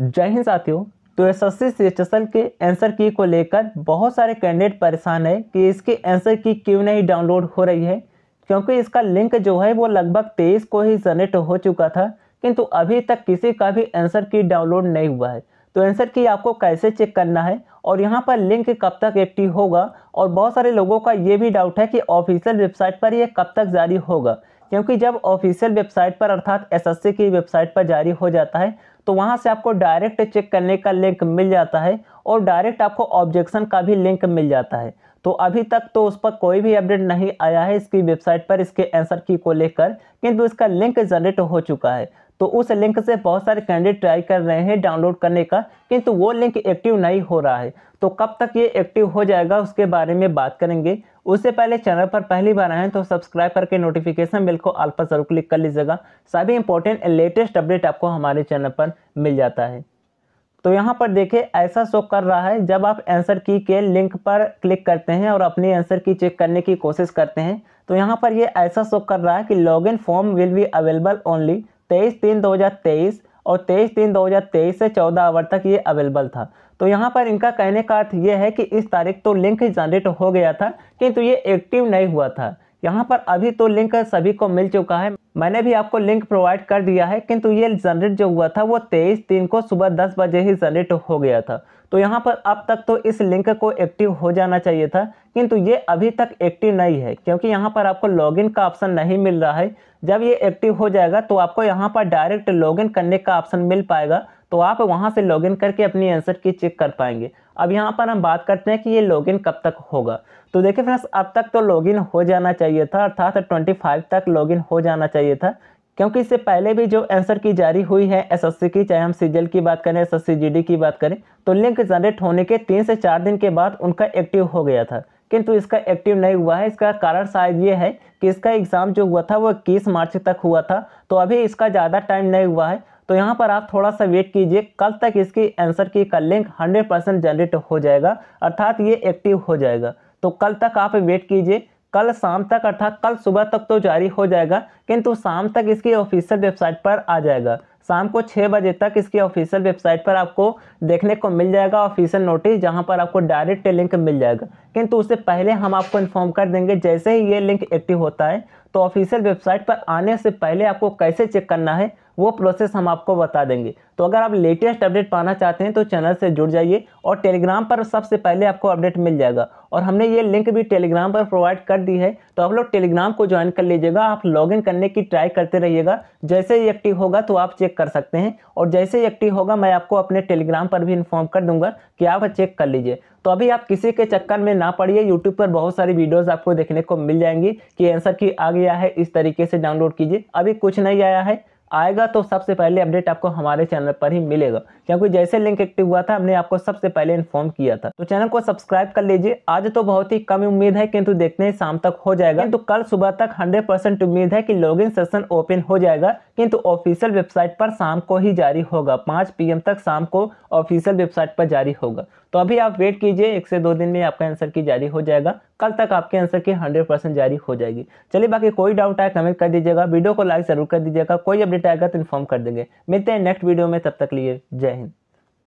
जय हिंद साथियों तो एस एस सी एचएसएल के आंसर की को लेकर बहुत सारे कैंडिडेट परेशान है कि इसके आंसर की क्यों नहीं डाउनलोड हो रही है क्योंकि इसका लिंक जो है वो लगभग तेईस को ही जनरेट हो चुका था किंतु अभी तक किसी का भी आंसर की डाउनलोड नहीं हुआ है तो आंसर की आपको कैसे चेक करना है और यहाँ पर लिंक कब तक एक्टिव होगा और बहुत सारे लोगों का ये भी डाउट है कि ऑफिशियल वेबसाइट पर यह कब तक जारी होगा क्योंकि जब ऑफिशियल वेबसाइट पर अर्थात एसएससी की वेबसाइट पर जारी हो जाता है तो वहाँ से आपको डायरेक्ट चेक करने का लिंक मिल जाता है और डायरेक्ट आपको ऑब्जेक्शन का भी लिंक मिल जाता है तो अभी तक तो उस पर कोई भी अपडेट नहीं आया है इसकी वेबसाइट पर इसके आंसर की को लेकर किंतु इसका लिंक जनरेट हो चुका है तो उस लिंक से बहुत सारे कैंडिडेट ट्राई कर रहे हैं डाउनलोड करने का किंतु वो लिंक एक्टिव नहीं हो रहा है तो कब तक ये एक्टिव हो जाएगा उसके बारे में बात करेंगे उससे पहले चैनल पर पहली बार आए तो सब्सक्राइब करके नोटिफिकेशन बिल को आल पर जरूर क्लिक कर लीजिएगा सभी इंपॉर्टेंट लेटेस्ट अपडेट आपको हमारे चैनल पर मिल जाता है तो यहाँ पर देखिए ऐसा शो कर रहा है जब आप आंसर की के लिंक पर क्लिक करते हैं और अपनी आंसर की चेक करने की कोशिश करते हैं तो यहाँ पर ये ऐसा शो कर रहा है कि login form will be available only तेईस तीन दो हज़ार तेईस और तेईस तीन दो हज़ार तेईस से चौदह आवर तक ये अवेलेबल था तो यहाँ पर इनका कहने का अर्थ ये है कि इस तारीख तो लिंक जनरेट हो गया था किंतु ये एक्टिव नहीं हुआ था यहाँ पर अभी तो लिंक सभी को मिल चुका है मैंने भी आपको लिंक प्रोवाइड कर दिया है किंतु ये जनरेट जो हुआ था वो तेईस दिन को सुबह दस बजे ही जनरेट हो गया था तो यहाँ पर अब तक तो इस लिंक को एक्टिव हो जाना चाहिए था किंतु ये अभी तक एक्टिव नहीं है क्योंकि यहाँ पर आपको लॉगिन का ऑप्शन नहीं मिल रहा है जब ये एक्टिव हो जाएगा तो आपको यहाँ पर डायरेक्ट लॉगिन करने का ऑप्शन मिल पाएगा तो आप वहाँ से लॉगिन करके अपनी आंसर की चेक कर पाएंगे अब यहाँ पर हम बात करते हैं कि ये लॉगिन कब तक होगा तो देखिए फ्रेंड्स अब तक तो लॉगिन हो जाना चाहिए था अर्थात ट्वेंटी फाइव तक लॉगिन हो जाना चाहिए था क्योंकि इससे पहले भी जो आंसर की जारी हुई है एसएससी की चाहे हम सीजल की बात करें एस जीडी की बात करें तो लिंक जनरेट होने के तीन से चार दिन के बाद उनका एक्टिव हो गया था किंतु इसका एक्टिव नहीं हुआ है इसका कारण शायद ये है कि इसका एग्ज़ाम जो हुआ था वो इक्कीस मार्च तक हुआ था तो अभी इसका ज़्यादा टाइम नहीं हुआ है तो यहाँ पर आप थोड़ा सा वेट कीजिए कल तक इसकी आंसर की का लिंक हंड्रेड परसेंट जनरेट हो जाएगा अर्थात ये एक्टिव हो जाएगा तो कल तक आप वेट कीजिए कल शाम तक अर्थात कल सुबह तक तो जारी हो जाएगा किंतु शाम तक इसकी ऑफिशियल वेबसाइट पर आ जाएगा शाम को छः बजे तक इसकी ऑफिशियल वेबसाइट पर आपको देखने को मिल जाएगा ऑफिशियल नोटिस जहां पर आपको डायरेक्ट लिंक मिल जाएगा किंतु उससे पहले हम आपको इन्फॉर्म कर देंगे जैसे ही ये लिंक एक्टिव होता है तो ऑफिशियल वेबसाइट पर आने से पहले आपको कैसे चेक करना है वो प्रोसेस हम आपको बता देंगे तो अगर आप लेटेस्ट अपडेट पाना चाहते हैं तो चैनल से जुड़ जाइए और टेलीग्राम पर सबसे पहले आपको अपडेट मिल जाएगा और हमने ये लिंक भी टेलीग्राम पर प्रोवाइड कर दी है तो आप लोग टेलीग्राम को ज्वाइन कर लीजिएगा आप लॉगिन करने की ट्राई करते रहिएगा जैसे ही एक्टिव होगा तो आप चेक कर सकते हैं और जैसे ही एक्टिव होगा मैं आपको अपने टेलीग्राम पर भी इन्फॉर्म कर दूंगा कि आप चेक कर लीजिए तो अभी आप किसी के चक्कर में ना पड़िए यूट्यूब पर बहुत सारी वीडियोस आपको देखने को मिल जाएंगी कि आंसर की आ गया है इस तरीके से डाउनलोड कीजिए अभी कुछ नहीं आया है आएगा तो सबसे पहले अपडेट आपको हमारे चैनल पर ही मिलेगा क्योंकि जैसे लिंक एक्टिव हुआ था हमने आपको सबसे पहले इन्फॉर्म किया था तो चैनल को सब्सक्राइब कर लीजिए आज तो बहुत ही कम उम्मीद है किंतु देखते हैं शाम तक हो जाएगा तो कल सुबह तक हंड्रेड उम्मीद है कि लॉगिन सेशन ओपन हो जाएगा किंतु ऑफिशियल वेबसाइट पर शाम को ही जारी होगा पाँच पी तक शाम को ऑफिशियल वेबसाइट पर जारी होगा तो अभी आप वेट कीजिए एक से दो दिन में आपका आंसर की जारी हो जाएगा कल तक आपके आंसर की हंड्रेड जारी हो जाएगी चलिए बाकी कोई डाउट आए कमेंट कर दीजिएगा वीडियो को लाइक जरूर कर दीजिएगा कोई अपडेट अपडेट आएगा तो इन्फॉर्म कर देंगे मिलते हैं नेक्स्ट वीडियो में तब तक लिए जय हिंद